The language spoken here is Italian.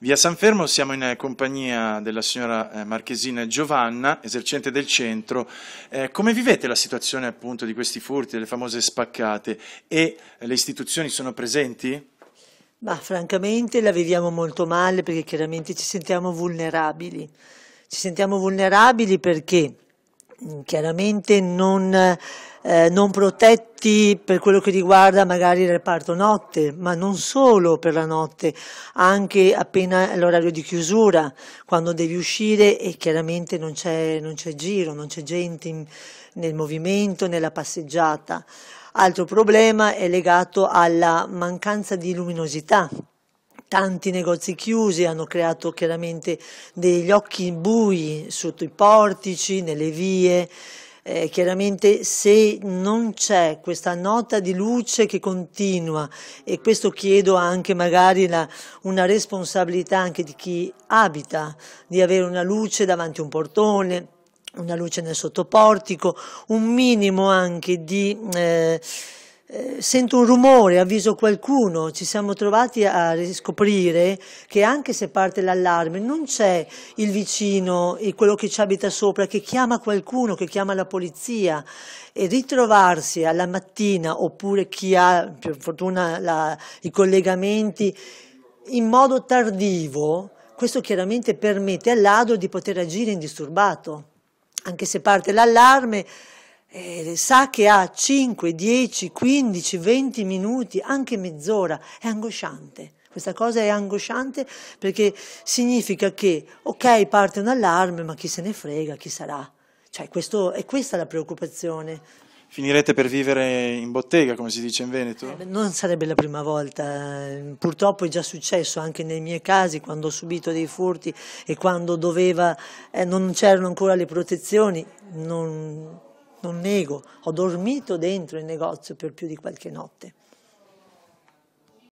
Via San Fermo siamo in eh, compagnia della signora eh, Marchesina Giovanna, esercente del centro. Eh, come vivete la situazione appunto di questi furti, delle famose spaccate e eh, le istituzioni sono presenti? Ma francamente la viviamo molto male perché chiaramente ci sentiamo vulnerabili. Ci sentiamo vulnerabili perché Mm, chiaramente non, eh, non protetti per quello che riguarda magari il reparto notte, ma non solo per la notte, anche appena l'orario di chiusura, quando devi uscire e chiaramente non c'è, non c'è giro, non c'è gente in, nel movimento, nella passeggiata. Altro problema è legato alla mancanza di luminosità tanti negozi chiusi hanno creato chiaramente degli occhi bui sotto i portici, nelle vie. Eh, chiaramente se non c'è questa nota di luce che continua e questo chiedo anche magari la, una responsabilità anche di chi abita, di avere una luce davanti a un portone, una luce nel sottoportico, un minimo anche di... Eh, eh, sento un rumore, avviso qualcuno, ci siamo trovati a riscoprire che anche se parte l'allarme non c'è il vicino, quello che ci abita sopra, che chiama qualcuno, che chiama la polizia e ritrovarsi alla mattina oppure chi ha per fortuna la, i collegamenti in modo tardivo, questo chiaramente permette al ladro di poter agire indisturbato, anche se parte l'allarme eh, sa che ha 5, 10, 15, 20 minuti, anche mezz'ora, è angosciante. Questa cosa è angosciante perché significa che, ok, parte un allarme, ma chi se ne frega, chi sarà? Cioè, questo, è questa la preoccupazione. Finirete per vivere in bottega, come si dice in Veneto? Eh, non sarebbe la prima volta, purtroppo è già successo anche nei miei casi quando ho subito dei furti e quando doveva, eh, non c'erano ancora le protezioni, non non nego, ho dormito dentro il negozio per più di qualche notte.